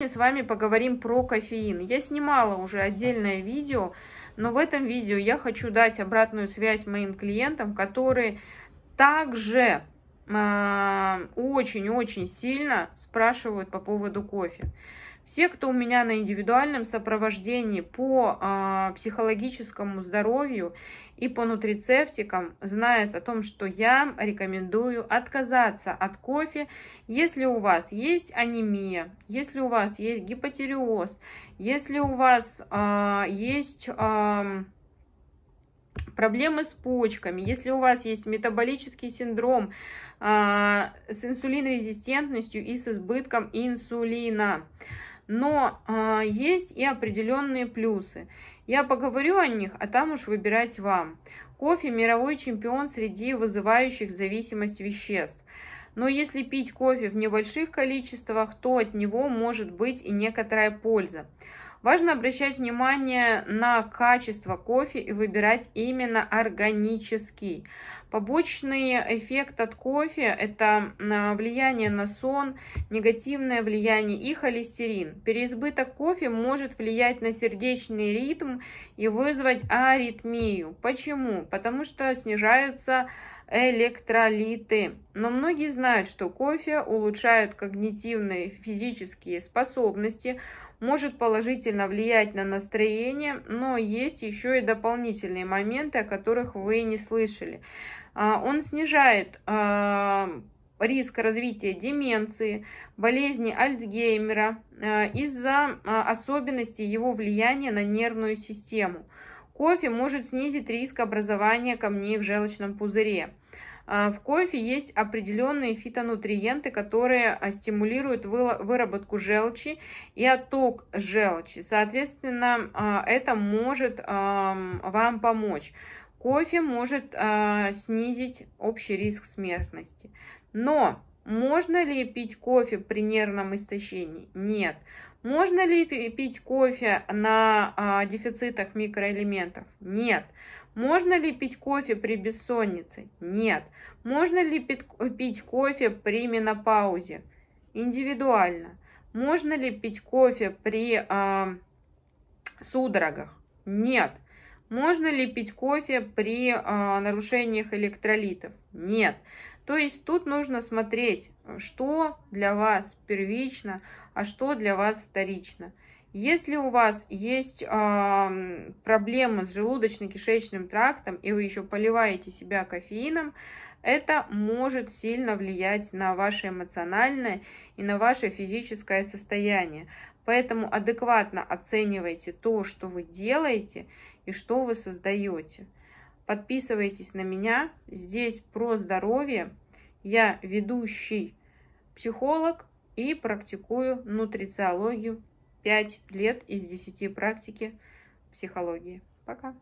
Сегодня с вами поговорим про кофеин. Я снимала уже отдельное видео, но в этом видео я хочу дать обратную связь моим клиентам, которые также а, очень-очень э, сильно спрашивают по поводу кофе. Все, кто у меня на индивидуальном сопровождении по э, психологическому здоровью и по нутрицептикам, знают о том, что я рекомендую отказаться от кофе, если у вас есть анемия, если у вас есть гипотереоз, если у вас э, есть... Э, проблемы с почками, если у вас есть метаболический синдром э, с инсулинрезистентностью и с избытком инсулина но э, есть и определенные плюсы. Я поговорю о них, а там уж выбирать вам. Кофе – мировой чемпион среди вызывающих зависимость веществ. Но если пить кофе в небольших количествах, то от него может быть и некоторая польза. Важно обращать внимание на качество кофе и выбирать именно органический. Побочный эффект от кофе – это а, влияние на сон, негативное влияние и холестерин. Переизбыток кофе может влиять на сердечный ритм и вызвать аритмию. Почему? Потому что снижаются электролиты. Но многие знают, что кофе улучшает когнитивные физические способности – может положительно влиять на настроение, но есть еще и дополнительные моменты, о которых вы не слышали. А, он снижает а, риск развития деменции, болезни Альцгеймера а, из-за особенностей его влияния на нервную систему. Кофе может снизить риск образования камней в желчном пузыре. А, в кофе есть определенные фитонутриенты, которые а, стимулируют выработку желчи и отток желчи. Соответственно, а, это может вам помочь. Кофе может снизить общий риск смертности. Но можно ли пить кофе при нервном истощении? Нет. Можно ли пить кофе на а, дефицитах микроэлементов? Нет. Можно ли пить кофе при бессоннице? Нет. Можно ли пить кофе при менопаузе? Индивидуально. Можно ли пить кофе при а, судорогах? Нет. Можно ли пить кофе при а, нарушениях электролитов? Нет. То есть тут нужно смотреть, что для вас первично, а что для вас вторично. Если у вас есть э, проблемы с желудочно-кишечным трактом, и вы еще поливаете себя кофеином, это может сильно влиять на ваше эмоциональное и на ваше физическое состояние. Поэтому адекватно оценивайте то, что вы делаете и что вы создаете. Подписывайтесь на меня. Здесь про здоровье. Я ведущий психолог и практикую нутрициологию 5 лет из 10 практики психологии. Пока.